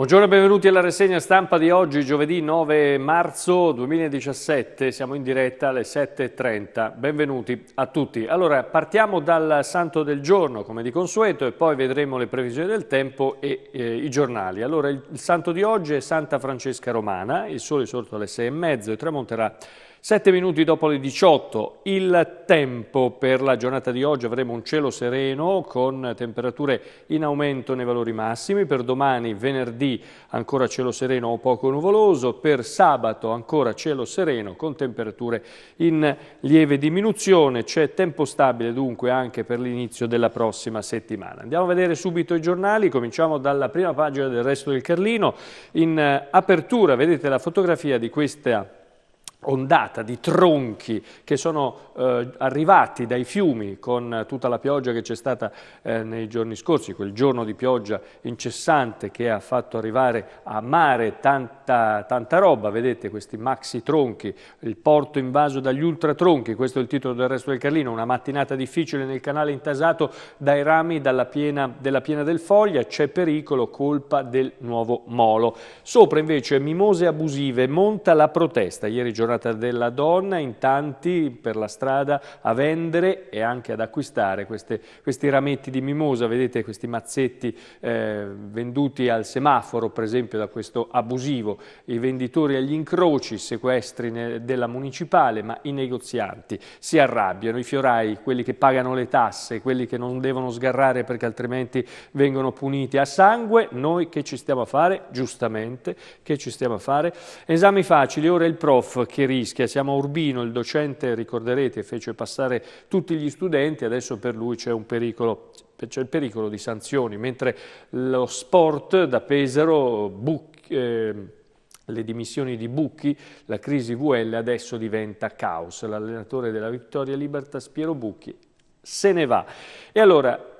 Buongiorno e benvenuti alla rassegna stampa di oggi, giovedì 9 marzo 2017, siamo in diretta alle 7.30. Benvenuti a tutti. Allora, partiamo dal santo del giorno, come di consueto, e poi vedremo le previsioni del tempo e eh, i giornali. Allora, il, il santo di oggi è Santa Francesca Romana, il sole è sorto alle 6.30 e tramonterà Sette minuti dopo le 18, il tempo per la giornata di oggi avremo un cielo sereno con temperature in aumento nei valori massimi, per domani venerdì ancora cielo sereno o poco nuvoloso, per sabato ancora cielo sereno con temperature in lieve diminuzione, c'è tempo stabile dunque anche per l'inizio della prossima settimana. Andiamo a vedere subito i giornali, cominciamo dalla prima pagina del resto del Carlino, in eh, apertura vedete la fotografia di questa ondata di tronchi che sono eh, arrivati dai fiumi con tutta la pioggia che c'è stata eh, nei giorni scorsi, quel giorno di pioggia incessante che ha fatto arrivare a mare tanta, tanta roba, vedete questi maxi tronchi, il porto invaso dagli ultratronchi, questo è il titolo del resto del Carlino, una mattinata difficile nel canale intasato dai rami piena, della piena del Foglia, c'è pericolo, colpa del nuovo molo. Sopra invece mimose abusive, monta la protesta, ieri giornata giornata della donna, in tanti per la strada a vendere e anche ad acquistare queste, questi rametti di mimosa, vedete questi mazzetti eh, venduti al semaforo per esempio da questo abusivo, i venditori agli incroci, sequestri della municipale, ma i negozianti si arrabbiano, i fiorai, quelli che pagano le tasse, quelli che non devono sgarrare perché altrimenti vengono puniti a sangue, noi che ci stiamo a fare, giustamente, che ci stiamo a fare? Esami facili, ora il prof che che rischia. Siamo a Urbino, il docente, ricorderete, fece passare tutti gli studenti, adesso per lui c'è un pericolo c'è il pericolo di sanzioni, mentre lo sport da Pesaro, Buc, eh, le dimissioni di Bucchi, la crisi VL adesso diventa caos. L'allenatore della Vittoria Libertas, Piero Bucchi, se ne va. E allora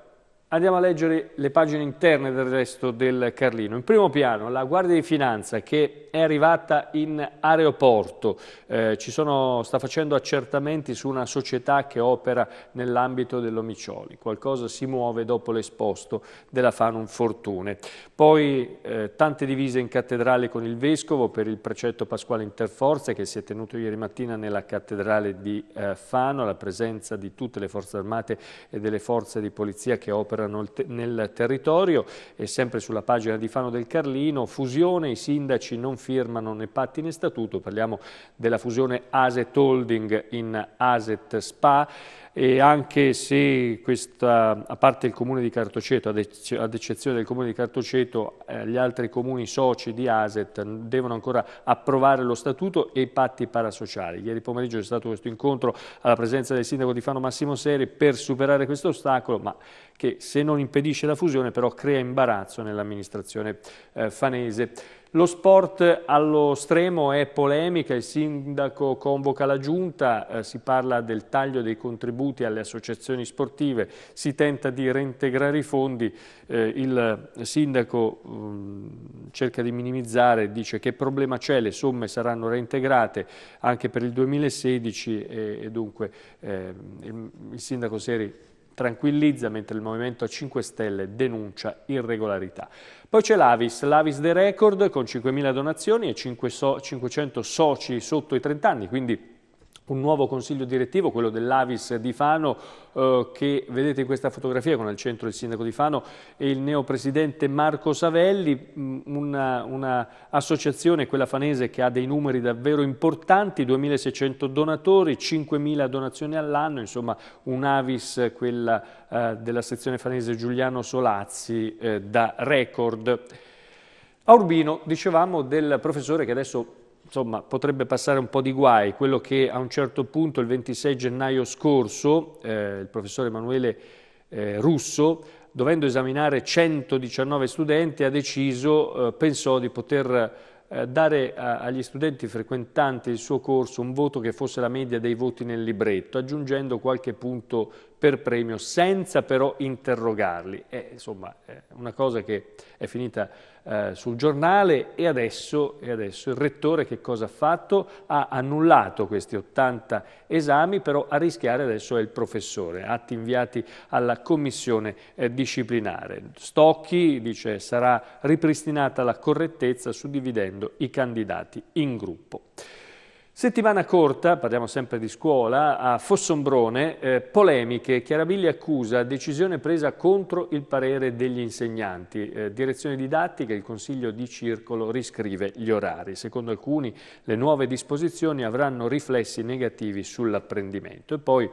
Andiamo a leggere le pagine interne del resto del Carlino. In primo piano la Guardia di Finanza che è arrivata in aeroporto, eh, sono, sta facendo accertamenti su una società che opera nell'ambito dell'Omicioli, qualcosa si muove dopo l'esposto della Fanum Fortune. Poi eh, tante divise in cattedrale con il Vescovo per il precetto pasquale Interforze che si è tenuto ieri mattina nella cattedrale di eh, Fano, la presenza di tutte le forze armate e delle forze di polizia che operano entrano nel territorio e sempre sulla pagina di Fano del Carlino, fusione, i sindaci non firmano né patti né statuto, parliamo della fusione Aset Holding in Aset Spa, e anche se questa, a parte il comune di Cartoceto, ad eccezione del comune di Cartoceto, eh, gli altri comuni soci di ASET devono ancora approvare lo statuto e i patti parasociali. Ieri pomeriggio c'è stato questo incontro alla presenza del sindaco di Fano Massimo Seri per superare questo ostacolo, ma che se non impedisce la fusione però crea imbarazzo nell'amministrazione eh, fanese. Lo sport allo stremo è polemica, il sindaco convoca la giunta, eh, si parla del taglio dei contributi alle associazioni sportive, si tenta di reintegrare i fondi, eh, il sindaco mh, mm, cerca di minimizzare, dice che problema c'è, le somme saranno reintegrate anche per il 2016 e, e dunque eh, il, il sindaco Seri tranquillizza mentre il Movimento 5 Stelle denuncia irregolarità. Poi c'è l'Avis, l'Avis The record con 5.000 donazioni e 500 soci sotto i 30 anni, quindi un nuovo consiglio direttivo, quello dell'Avis di Fano, eh, che vedete in questa fotografia con al centro il sindaco di Fano e il neopresidente Marco Savelli, un'associazione, mm, una quella fanese, che ha dei numeri davvero importanti, 2.600 donatori, 5.000 donazioni all'anno, insomma un'Avis, quella eh, della sezione fanese Giuliano Solazzi, eh, da record. A Urbino dicevamo del professore che adesso insomma, potrebbe passare un po' di guai quello che a un certo punto, il 26 gennaio scorso, eh, il professor Emanuele eh, Russo, dovendo esaminare 119 studenti, ha deciso, eh, pensò di poter eh, dare agli studenti frequentanti il suo corso un voto che fosse la media dei voti nel libretto, aggiungendo qualche punto per premio senza però interrogarli. È, insomma, è una cosa che è finita eh, sul giornale e adesso, e adesso, il rettore che cosa ha fatto? Ha annullato questi 80 esami, però a rischiare adesso è il professore, atti inviati alla commissione eh, disciplinare. Stocchi dice sarà ripristinata la correttezza suddividendo i candidati in gruppo. Settimana corta, parliamo sempre di scuola, a Fossombrone, eh, polemiche, Chiarabiglia accusa decisione presa contro il parere degli insegnanti, eh, direzione didattica, il consiglio di circolo riscrive gli orari. Secondo alcuni le nuove disposizioni avranno riflessi negativi sull'apprendimento. E poi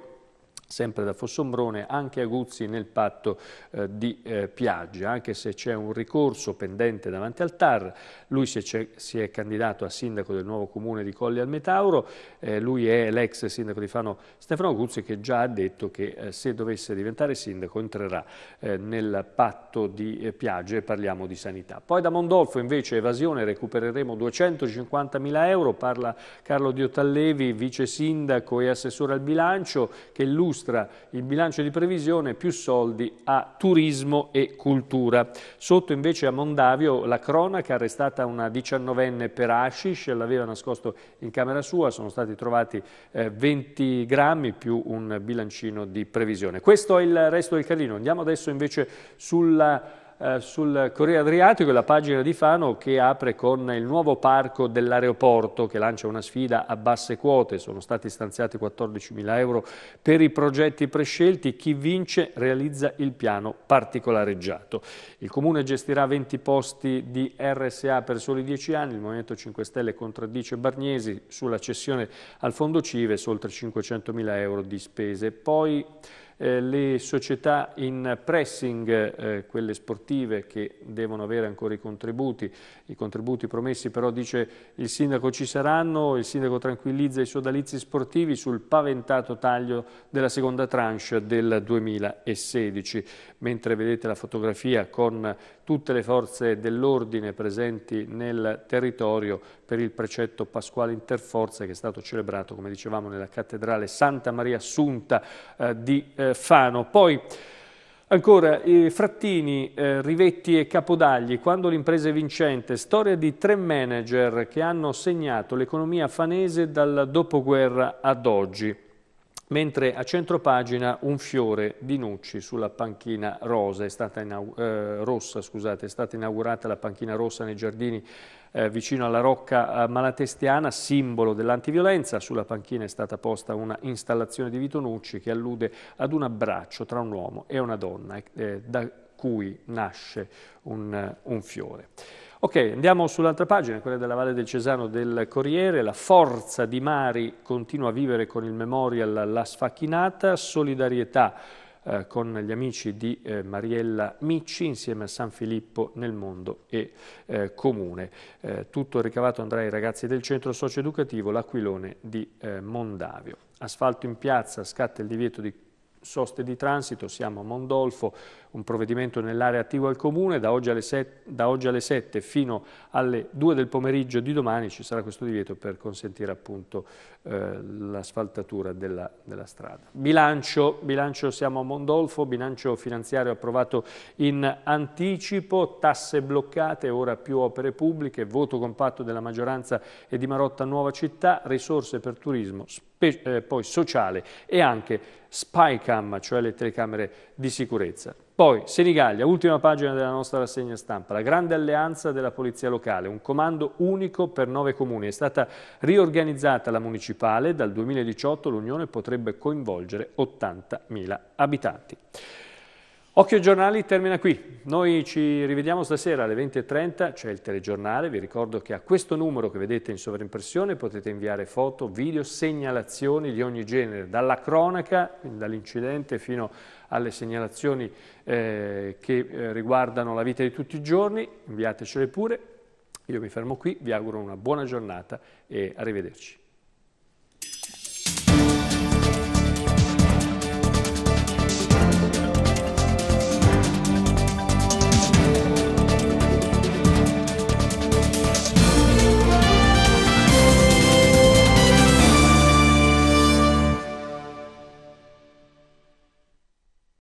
sempre da Fossombrone, anche Aguzzi nel patto eh, di eh, Piaggia, anche se c'è un ricorso pendente davanti al TAR, lui si è, si è, candidato a sindaco del nuovo comune di Colli al Metauro, eh, lui è l'ex sindaco di Fano Stefano Aguzzi che già ha detto che eh, se dovesse diventare sindaco entrerà eh, nel patto di eh, Piaggia e parliamo di sanità. Poi da Mondolfo invece evasione recupereremo 250 mila euro, parla Carlo Diotallevi, vice sindaco e assessore al bilancio, che lui illustra il bilancio di previsione, più soldi a turismo e cultura. Sotto invece a Mondavio la cronaca, arrestata una diciannovenne per hashish, l'aveva nascosto in camera sua, sono stati trovati eh, 20 grammi più un bilancino di previsione. Questo è il resto del Carlino, andiamo adesso invece sulla eh, sul Corriere Adriatico, e la pagina di Fano che apre con il nuovo parco dell'aeroporto che lancia una sfida a basse quote, sono stati stanziati 14 mila euro per i progetti prescelti, chi vince realizza il piano particolareggiato. Il Comune gestirà 20 posti di RSA per soli 10 anni, il Movimento 5 Stelle contraddice Barniesi sulla cessione al Fondo Cives oltre 500 mila euro di spese. Poi eh, le società in pressing, eh, quelle sportive che devono avere ancora i contributi, i contributi promessi però dice il sindaco ci saranno, il sindaco tranquillizza i sodalizi sportivi sul paventato taglio della seconda tranche del 2016, mentre vedete la fotografia con tutte le forze dell'ordine presenti nel territorio per il precetto pasquale interforze che è stato celebrato, come dicevamo, nella cattedrale Santa Maria Assunta eh, di eh, Fano. Poi, Ancora, eh, Frattini, eh, Rivetti e Capodagli, quando l'impresa è vincente, storia di tre manager che hanno segnato l'economia fanese dal dopoguerra ad oggi mentre a centro pagina un fiore di Nucci sulla panchina rosa, è stata eh, rossa, scusate, è stata inaugurata la panchina rossa nei giardini eh, vicino alla Rocca Malatestiana, simbolo dell'antiviolenza. Sulla panchina è stata posta una installazione di Vito Nucci che allude ad un abbraccio tra un uomo e una donna, eh, da cui nasce un, eh, un fiore. Ok, andiamo sull'altra pagina, quella della Valle del Cesano del Corriere. La forza di Mari continua a vivere con il memorial La Sfacchinata, solidarietà eh, con gli amici di eh, Mariella Micci insieme a San Filippo nel Mondo e eh, Comune. Eh, tutto ricavato andrà ai ragazzi del centro socioeducativo L'Aquilone di eh, Mondavio. Asfalto in piazza, scatta il divieto di soste di transito, siamo a Mondolfo, un provvedimento nell'area attivo al Comune, da oggi, set, da oggi, alle 7 fino alle 2 del pomeriggio di domani ci sarà questo divieto per consentire appunto eh, l'asfaltatura della, della, strada. Bilancio, bilancio siamo a Mondolfo, bilancio finanziario approvato in anticipo, tasse bloccate, ora più opere pubbliche, voto compatto della maggioranza e di Marotta Nuova Città, risorse per turismo, eh, poi sociale e anche spycam, cioè le telecamere di sicurezza. Poi, Senigallia, ultima pagina della nostra rassegna stampa, la grande alleanza della polizia locale, un comando unico per nove comuni. È stata riorganizzata la municipale, dal 2018 l'Unione potrebbe coinvolgere 80.000 abitanti. Occhio giornali termina qui. Noi ci rivediamo stasera alle 20.30, c'è il telegiornale. Vi ricordo che a questo numero che vedete in sovraimpressione potete inviare foto, video, segnalazioni di ogni genere, dalla cronaca, dall'incidente fino alle segnalazioni eh, che eh, riguardano la vita di tutti i giorni. Inviatecele pure. Io mi fermo qui, vi auguro una buona giornata e arrivederci.